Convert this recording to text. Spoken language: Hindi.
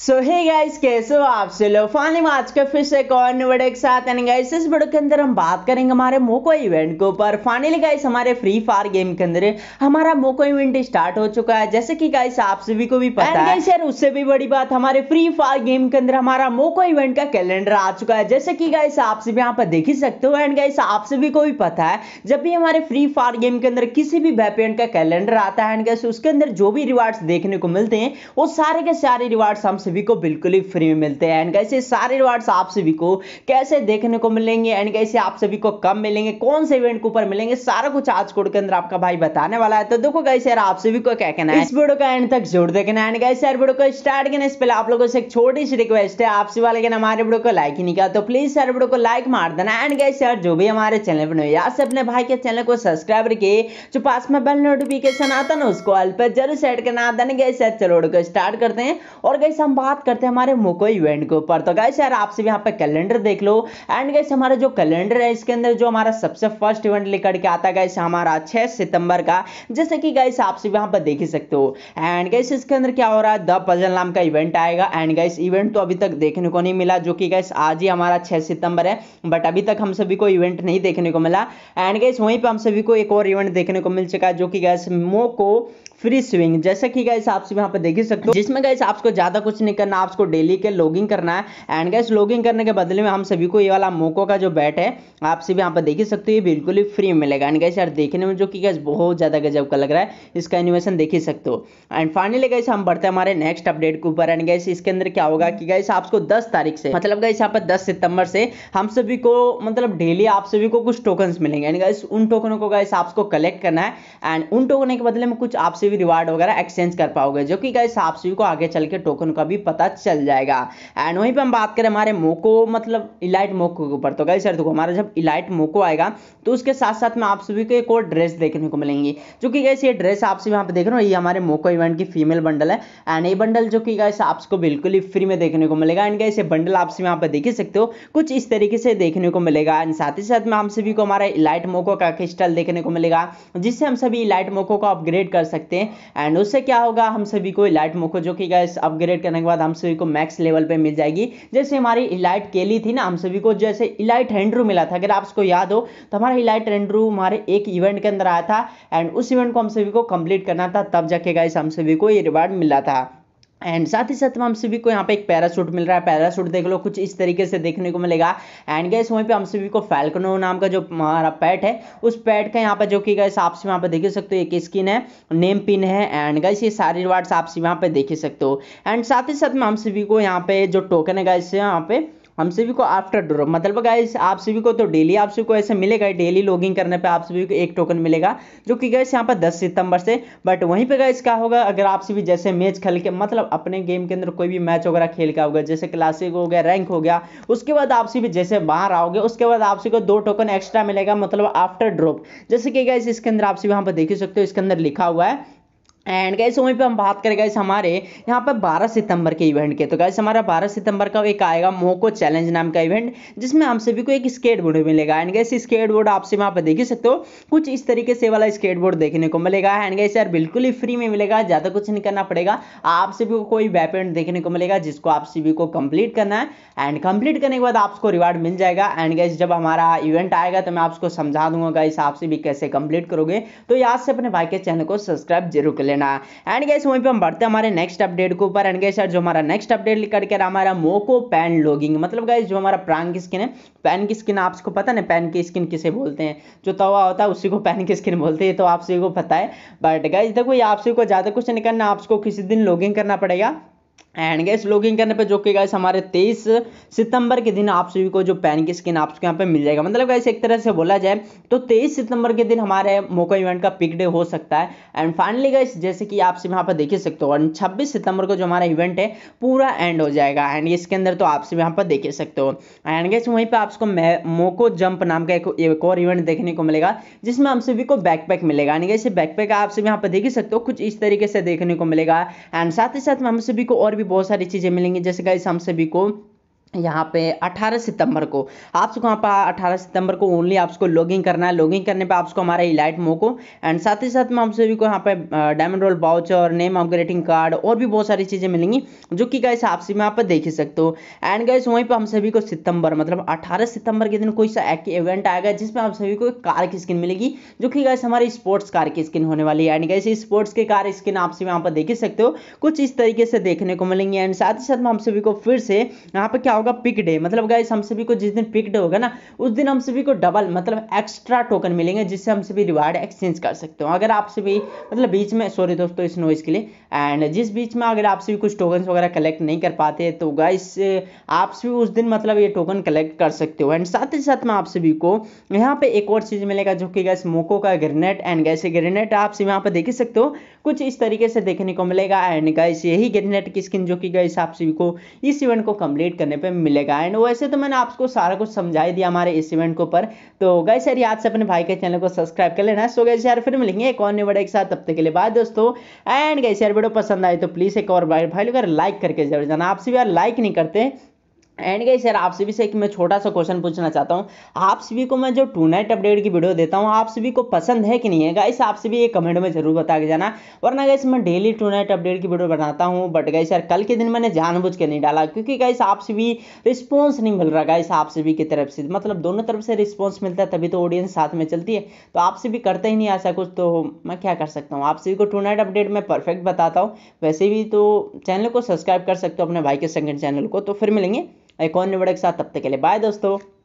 सो हे गाइस कैसे हो आप से लो फाइनली आज का फिर से एक और न्यू वीडियो के साथ एंड गाइस इस वीडियो के अंदर हम बात करेंगे हमारे मोको इवेंट के ऊपर फाइनली गाइस हमारे फ्री फायर गेम के अंदर हमारा मोको इवेंट स्टार्ट हो चुका है जैसे कि गाइस आप सभी को भी पता है यार उससे भी बड़ी बात हमारे फ्री फायर गेम के अंदर हमारा मोको इवेंट का कैलेंडर आ चुका है जैसे कि गाइस आप सभी यहाँ पर देख ही सकते हो एंड गाइस आप सभी को भी पता है जब भी हमारे फ्री फायर गेम के अंदर किसी भी वेपेंट का कैलेंडर आता है एंड गाइस उसके अंदर जो भी रिवार्ड्स देखने को मिलते हैं वो सारे के सारे रिवार्ड्स हम सभी को बिल्कुल ही फ्री में मिलते हैं एंड कैसे सारे रिवार्ड्स आप सभी को कैसे देखने को मिलेंगे एंड कैसे आप सभी को कम मिलेंगे कौन से इवेंट के ऊपर मिलेंगे सारा कुछ आज कोड के अंदर आपका भाई बताने वाला है तो देखो कैसे यार आप सभी को क्या कहना है इस वीडियो का एंड तक जोर देखना एंड कैसे यार वीडियो को स्टार्ट करने से पहले आप लोगों से एक छोटी सी रिक्वेस्ट है आपसे वाले के हमारे वीडियो को लाइक ही नहीं किया तो प्लीज यार वीडियो को लाइक मार देना एंड कैसे यार जो भी हमारे चैनल पर यार से अपने भाई के चैनल को सब्सक्राइब करके जो पास में बेल नोटिफिकेशन आता ना उसको ऑल पर जरूर सेट करना देने गए सर चलो वीडियो को स्टार्ट करते हैं और कैसे हम बात करते हैं हमारे मोको इवेंट के ऊपर तो गाइस यार आप सब यहाँ पे कैलेंडर देख लो एंड गाइस हमारा जो कैलेंडर है इसके अंदर जो हमारा सबसे फर्स्ट इवेंट लेकर के आता है हमारा छः सितंबर का जैसे कि गाइस आप सब यहाँ पर देख ही सकते हो एंड गाइस इसके अंदर क्या हो रहा है द पजल नाम का इवेंट आएगा एंड गाइस इवेंट तो अभी तक देखने को नहीं मिला जो कि गाइस आज ही हमारा छः सितंबर है बट अभी तक हम सभी को इवेंट नहीं देखने को मिला एंड गाइस वहीं पर हम सभी को एक और इवेंट देखने को मिल चुका है जो कि गैस मोको फ्री स्विंग जैसा कि गैस आप यहाँ पर देख ही सकते हो जिसमें गैस आपको ज्यादा कुछ नहीं करना आपको डेली के लॉगिंग करना है एंड गैस लॉगिंग करने के बदले में हम सभी को ये वाला मोको का जो बैट है आप सभी यहाँ पर देख ही सकते हो ये बिल्कुल ही फ्री में मिलेगा एंड गैस यार देखने में जो कि गैस बहुत ज़्यादा गजब का लग रहा है इसका एनिमेशन देख ही सकते हो एंड फाइनली गैस हम बढ़ते हैं हमारे नेक्स्ट अपडेट के ऊपर एंड गैस इसके अंदर क्या होगा कि गैस आपको दस तारीख से मतलब गैस यहाँ पर दस सितंबर से हम सभी को मतलब डेली आप सभी को कुछ टोकन मिलेंगे एंड गैस उन टोकनों को गैस आपको कलेक्ट करना है एंड उन टोकन के बदले में कुछ आपसे भी रिवार्ड वगैरह एक्सचेंज कर पाओगे जो कि गैस आप सभी को आगे चल के टोकन का भी भी पता चल जाएगा एंड वहीं पर हम बात करें हमारे मोको मतलब इलाइट मोको के ऊपर तो गई सर देखो हमारा जब इलाइट मोको आएगा तो उसके साथ साथ में आप सभी को एक और ड्रेस देखने को मिलेंगी जो कि गैस ये ड्रेस आप सभी यहाँ पे देख रहे हो ये हमारे मोको इवेंट की फीमेल बंडल है एंड ये बंडल जो कि गैस आपको बिल्कुल ही फ्री में देखने को मिलेगा एंड गैस बंडल आप सभी यहाँ पे देख ही सकते हो कुछ इस तरीके से देखने को मिलेगा एंड साथ ही साथ में हम सभी को हमारा इलाइट मोको का क्रिस्टल देखने को मिलेगा जिससे हम सभी इलाइट मोको को अपग्रेड कर सकते हैं एंड उससे क्या होगा हम सभी को इलाइट मोको जो कि गैस अपग्रेड करने बाद हम सभी को मैक्स लेवल पे मिल जाएगी जैसे हमारी इलाइट केली थी ना हम सभी को जैसे इलाइट हैंड्रू मिला था अगर आपको याद हो तो हमारा इलाइट हैंड्रू हमारे एक इवेंट के अंदर आया था एंड उस इवेंट को हम सभी को कंप्लीट करना था तब जाके गाइस हम सभी को ये रिवार्ड मिला था एंड साथ ही साथ हम सभी को यहाँ पे एक पैरासूट मिल रहा है पैरासूट देख लो कुछ इस तरीके से देखने को मिलेगा एंड गैस वहीं पे हम सभी को फैल्कनो नाम का जो हमारा पैट है उस पैट का यहाँ पर जो कि गैस आप वहाँ पर देख सकते हो एक स्किन है नेम पिन है एंड गैस ये सारी रिवार्ड्स आप यहाँ पे देख सकते हो एंड साथ ही साथ में हम सभी को यहाँ पे जो टोकन है गैस यहाँ पे हम सभी को आफ्टर ड्रो मतलब गाइस आप सभी को तो डेली आप सभी को ऐसे मिलेगा डेली लॉगिंग करने पे आप सभी को एक टोकन मिलेगा जो कि गाइस यहाँ पर 10 सितंबर से बट वहीं पे गाइस क्या होगा अगर आप सभी जैसे मैच खेल के मतलब अपने गेम के अंदर कोई भी मैच वगैरह खेल का होगा जैसे क्लासिक हो गया रैंक हो गया उसके बाद आप सभी जैसे बाहर आओगे उसके बाद आप सभी को दो टोकन एक्स्ट्रा मिलेगा मतलब आफ्टर ड्रॉप जैसे कि गाइस इसके अंदर आप सभी यहाँ पर देख ही सकते हो इसके अंदर लिखा हुआ है एंड गैस वहीं पे हम बात करें गैस हमारे यहाँ पर 12 सितंबर के इवेंट के तो गैस हमारा 12 सितंबर का एक आएगा मोको चैलेंज नाम का इवेंट जिसमें हम सभी को एक स्केट बोर्ड मिलेगा एंड गैस स्केट बोर्ड आपसे वहाँ पर देख ही सकते हो कुछ इस तरीके से वाला स्केट बोर्ड देखने को मिलेगा एंड गैस यार बिल्कुल ही फ्री में मिलेगा ज़्यादा कुछ नहीं करना पड़ेगा आप सभी को कोई वेपन देखने को मिलेगा जिसको आप सभी को कम्प्लीट करना है एंड कम्प्लीट करने के बाद आपको रिवार्ड मिल जाएगा एंड गैस जब हमारा इवेंट आएगा तो मैं आपको समझा दूंगा गैस आप सभी कैसे कम्प्लीट करोगे तो याद से अपने भाई के चैनल को सब्सक्राइब जरूर कर लेना एंड गैस वहीं पे हम बढ़ते हैं हमारे नेक्स्ट अपडेट के ऊपर एंड गैस यार जो हमारा नेक्स्ट अपडेट लिख करके हमारा मोको पैन लॉगिंग मतलब गैस जो हमारा प्रांग की स्किन है पैन की स्किन आपको पता ना पैन की स्किन किसे बोलते हैं जो तवा होता है उसी को पैन की स्किन बोलते हैं तो आप सभी को पता है बट गैस देखो ये आप सभी को ज़्यादा कुछ नहीं करना आपको किसी दिन लॉगिंग करना पड़ेगा एंड गैस लॉगिन करने पे जो कि गैस हमारे 23 सितंबर के दिन आप सभी को जो पैन की स्किन आपको यहाँ पे मिल जाएगा मतलब गैस एक तरह से बोला जाए तो 23 सितंबर के दिन हमारे मोको इवेंट का पिक डे हो सकता है एंड फाइनली गैस जैसे कि आप सभी यहाँ पर देख ही सकते हो एंड छब्बीस सितंबर को जो हमारा इवेंट है पूरा एंड हो जाएगा एंड इसके अंदर तो आप सभी यहाँ पर देख ही सकते हो एंड गैस वहीं पर आपको मोको जंप नाम का एक, और इवेंट देखने को मिलेगा जिसमें हम सभी को बैकपैक मिलेगा एंड गैस बैकपैक आप सभी यहाँ पर देख ही सकते हो कुछ इस तरीके से देखने को मिलेगा एंड साथ ही साथ में हम सभी को और भी बहुत सारी चीज़ें मिलेंगी जैसे गाइस हम सभी को यहाँ पे 18 सितंबर को आप सबको यहाँ पर 18 सितंबर को ओनली आपको लॉगिंग करना है लॉगिंग करने पे आपको हमारा इलाइट मोको एंड साथ ही साथ में आप सभी को यहाँ पे diamond royale voucher name upgrading card और भी बहुत सारी चीज़ें मिलेंगी जो कि गैस आप सभी यहाँ पर देख ही सकते हो एंड गैस वहीं पर हम सभी को सितंबर मतलब अठारह सितंबर के दिन कोई सा इवेंट आएगा जिसमें आप सभी को कार की स्किन मिलेगी जो कि गैस हमारी स्पोर्ट्स कार की स्किन होने वाली है एंड गैस स्पोर्ट्स की कार स्किन आप सभी यहाँ पर देख ही सकते हो कुछ इस तरीके से देखने को मिलेंगी एंड साथ ही साथ में हम सभी को फिर से यहाँ पर क्या होगा पिक डे मतलब गाइस हम सभी को जिस दिन पिक डे होगा ना उस दिन हम सभी को डबल मतलब एक्स्ट्रा टोकन मिलेंगे जिससे हम सभी रिवार्ड एक्सचेंज कर सकते हो अगर आप सभी मतलब बीच में सॉरी दोस्तों इस नॉइज़ के लिए एंड जिस बीच में अगर आप सभी कुछ टोकन वगैरह कलेक्ट नहीं कर पाते तो गाइस आप सभी उस दिन मतलब ये टोकन कलेक्ट कर सकते हो एंड साथ ही साथ में आप सभी को यहाँ पे एक और चीज़ मिलेगा जो कि गैस मोको का ग्रेनेट एंड गैस ग्रेनेट आप सभी यहाँ पे देख सकते हो कुछ इस तरीके से देखने को मिलेगा एंड गैस यही ग्रेनेट की स्किन जो कि गैस आप सभी को इस इवेंट को कंप्लीट करने पे पे मिलेगा एंड वैसे तो मैंने आपको सारा कुछ समझा ही दिया हमारे इस इवेंट के ऊपर तो गए यार याद से अपने भाई के चैनल को सब्सक्राइब कर लेना सो गए यार फिर मिलेंगे एक और न्यू वीडियो के साथ तब तक के लिए बाय दोस्तों एंड गए यार वीडियो पसंद आए तो प्लीज़ एक और भाई लोग लाइक करके जरूर जाना आपसे भी यार लाइक नहीं करते एंड गई सर आप सभी से एक मैं छोटा सा क्वेश्चन पूछना चाहता हूँ आप सभी को मैं जो टू नाइट अपडेट की वीडियो देता हूँ आप सभी को पसंद है कि नहीं है गाइस आप सभी ये कमेंट में जरूर बता के जाना वरना गाइस मैं डेली टू नाइट अपडेट की वीडियो बनाता हूँ बट गई सर कल के दिन मैंने जानबूझ के नहीं डाला क्योंकि गाइस आप सभी रिस्पॉन्स नहीं मिल रहा गाइस आप सभी की तरफ से मतलब दोनों तरफ से रिस्पॉन्स मिलता है तभी तो ऑडियंस साथ में चलती है तो आप सभी करते ही नहीं ऐसा कुछ तो मैं क्या कर सकता हूँ आप सभी को टू नाइट अपडेट मैं परफेक्ट बताता हूँ वैसे भी तो चैनल को सब्सक्राइब कर सकते हो अपने भाई के सेकेंड चैनल को तो फिर मिलेंगे एक और निवड़क के साथ तब तक के लिए बाय दोस्तों